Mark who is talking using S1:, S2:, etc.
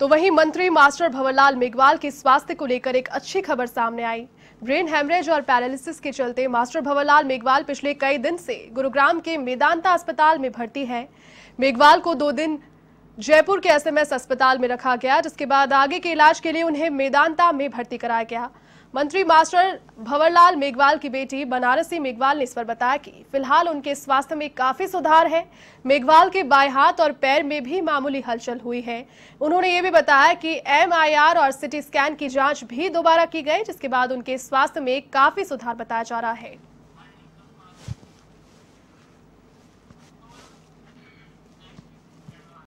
S1: तो वहीं मंत्री मास्टर भंवरलाल मेघवाल के स्वास्थ्य को लेकर एक अच्छी खबर सामने आई ब्रेन हेमरेज और पैरालिसिस के चलते मास्टर भंवरलाल मेघवाल पिछले कई दिन से गुरुग्राम के मेदांता अस्पताल में भर्ती है मेघवाल को दो दिन जयपुर के एसएमएस अस्पताल में रखा गया जिसके बाद आगे के इलाज के लिए उन्हें मेदांता में भर्ती कराया गया मंत्री मास्टर भंवरलाल मेघवाल की बेटी बनारसी मेघवाल ने इस पर बताया कि फिलहाल उनके स्वास्थ्य में काफी सुधार है मेघवाल के बाएं हाथ और पैर में भी मामूली हलचल हुई है उन्होंने ये भी बताया कि एमआईआर और सिटी स्कैन की जांच भी दोबारा की गई जिसके बाद उनके स्वास्थ्य में काफी सुधार बताया जा रहा है